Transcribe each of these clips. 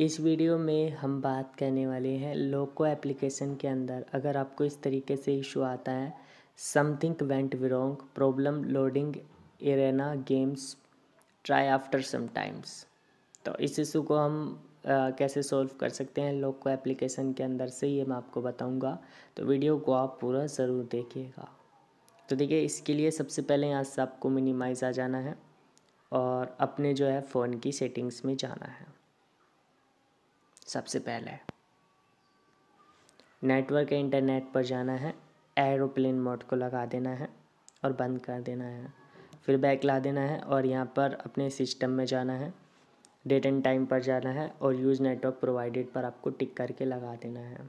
इस वीडियो में हम बात करने वाले हैं लोको एप्लीकेशन के अंदर अगर आपको इस तरीके से इशू आता है something went wrong problem loading arena games try after some times तो इस इशू को हम आ, कैसे सॉल्व कर सकते हैं लोको एप्लीकेशन के अंदर से ये मैं आपको बताऊंगा तो वीडियो को आप पूरा ज़रूर देखिएगा तो देखिए इसके लिए सबसे पहले यहाँ से आपको मिनिमाइज़ आ जाना है और अपने जो है फ़ोन की सेटिंग्स में जाना है सबसे पहले नेटवर्क या इंटरनेट पर जाना है एरोप्लेन मोड को लगा देना है और बंद कर देना है फिर बैक ला देना है और यहाँ पर अपने सिस्टम में जाना है डेट एंड टाइम पर जाना है और यूज़ नेटवर्क प्रोवाइडेड पर आपको टिक करके लगा देना है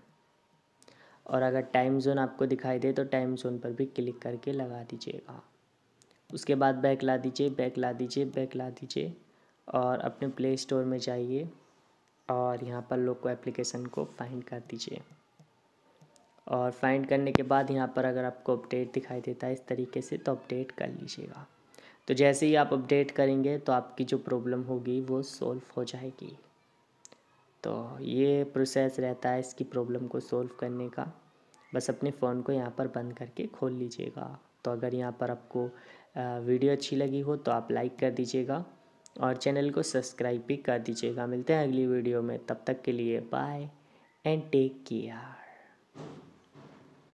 और अगर टाइम जोन आपको दिखाई दे तो टाइम जोन पर भी क्लिक करके लगा दीजिएगा उसके बाद बैक ला दीजिए बैक ला दीजिए बैक ला दीजिए और अपने प्ले स्टोर में जाइए और यहाँ पर लोग को एप्लीकेशन को फाइंड कर दीजिए और फाइंड करने के बाद यहाँ पर अगर आपको अपडेट दिखाई देता है इस तरीके से तो अपडेट कर लीजिएगा तो जैसे ही आप अपडेट करेंगे तो आपकी जो प्रॉब्लम होगी वो सॉल्व हो जाएगी तो ये प्रोसेस रहता है इसकी प्रॉब्लम को सॉल्व करने का बस अपने फ़ोन को यहाँ पर बंद करके खोल लीजिएगा तो अगर यहाँ पर आपको वीडियो अच्छी लगी हो तो आप लाइक कर दीजिएगा और चैनल को सब्सक्राइब भी कर दीजिएगा मिलते हैं अगली वीडियो में तब तक के लिए बाय एंड टेक केयर